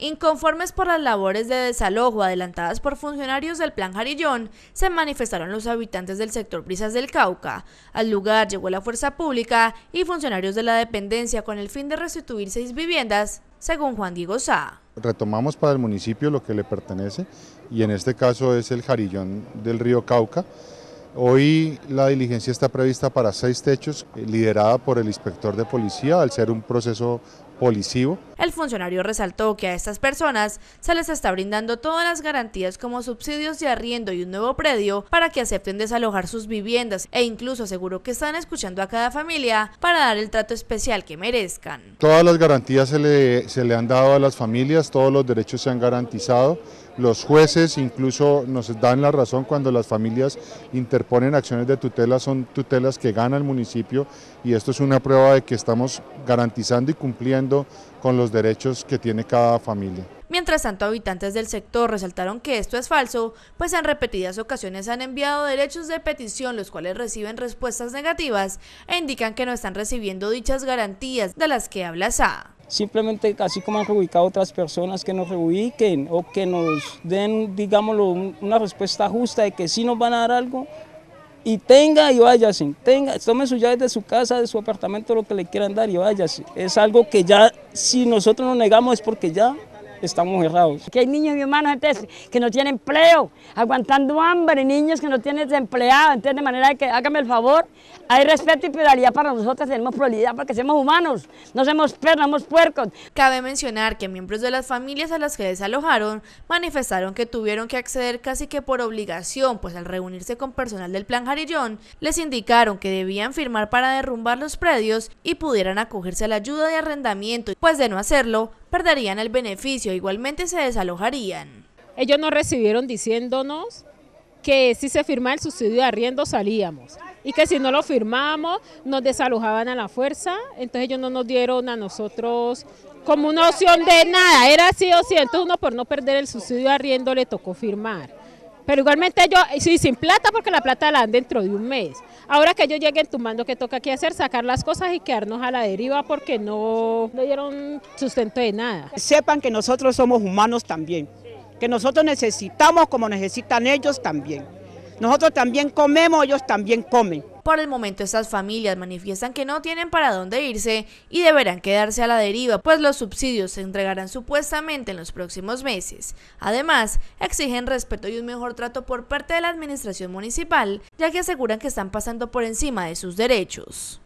Inconformes por las labores de desalojo adelantadas por funcionarios del Plan Jarillón, se manifestaron los habitantes del sector Brisas del Cauca. Al lugar llegó la fuerza pública y funcionarios de la dependencia con el fin de restituir seis viviendas, según Juan Diego Sá. Retomamos para el municipio lo que le pertenece y en este caso es el Jarillón del río Cauca. Hoy la diligencia está prevista para seis techos, eh, liderada por el inspector de policía, al ser un proceso el funcionario resaltó que a estas personas se les está brindando todas las garantías como subsidios de arriendo y un nuevo predio para que acepten desalojar sus viviendas e incluso aseguró que están escuchando a cada familia para dar el trato especial que merezcan. Todas las garantías se le han dado a las familias, todos los derechos se han garantizado, los jueces incluso nos dan la razón cuando las familias interponen acciones de tutela, son tutelas que gana el municipio y esto es una prueba de que estamos garantizando y cumpliendo con los derechos que tiene cada familia. Mientras tanto, habitantes del sector resaltaron que esto es falso, pues en repetidas ocasiones han enviado derechos de petición, los cuales reciben respuestas negativas e indican que no están recibiendo dichas garantías de las que habla SA. Simplemente, así como han reubicado otras personas, que nos reubiquen o que nos den, digámoslo, una respuesta justa de que sí nos van a dar algo, y tenga y sin tenga, tome sus llaves de su casa, de su apartamento, lo que le quieran dar y váyase. Es algo que ya, si nosotros nos negamos es porque ya estamos errados. Que hay niños y humanos que no tienen empleo, aguantando hambre, niños que no tienen desempleado. entonces de manera que hágame el favor, hay respeto y pluralidad para nosotros, tenemos prioridad porque somos humanos, no somos perros, no somos puercos. Cabe mencionar que miembros de las familias a las que desalojaron manifestaron que tuvieron que acceder casi que por obligación, pues al reunirse con personal del Plan Jarillón, les indicaron que debían firmar para derrumbar los predios y pudieran acogerse a la ayuda de arrendamiento, pues de no hacerlo, perderían el beneficio, igualmente se desalojarían. Ellos nos recibieron diciéndonos que si se firmaba el subsidio de arriendo salíamos y que si no lo firmábamos nos desalojaban a la fuerza, entonces ellos no nos dieron a nosotros como una opción de nada, era sí o sí, entonces uno por no perder el subsidio de arriendo le tocó firmar. Pero igualmente yo, sí, sin plata, porque la plata la dan dentro de un mes. Ahora que ellos lleguen mando que toca aquí hacer? Sacar las cosas y quedarnos a la deriva porque no, no dieron sustento de nada. Sepan que nosotros somos humanos también, que nosotros necesitamos como necesitan ellos también. Nosotros también comemos, ellos también comen por el momento estas familias manifiestan que no tienen para dónde irse y deberán quedarse a la deriva, pues los subsidios se entregarán supuestamente en los próximos meses. Además, exigen respeto y un mejor trato por parte de la administración municipal, ya que aseguran que están pasando por encima de sus derechos.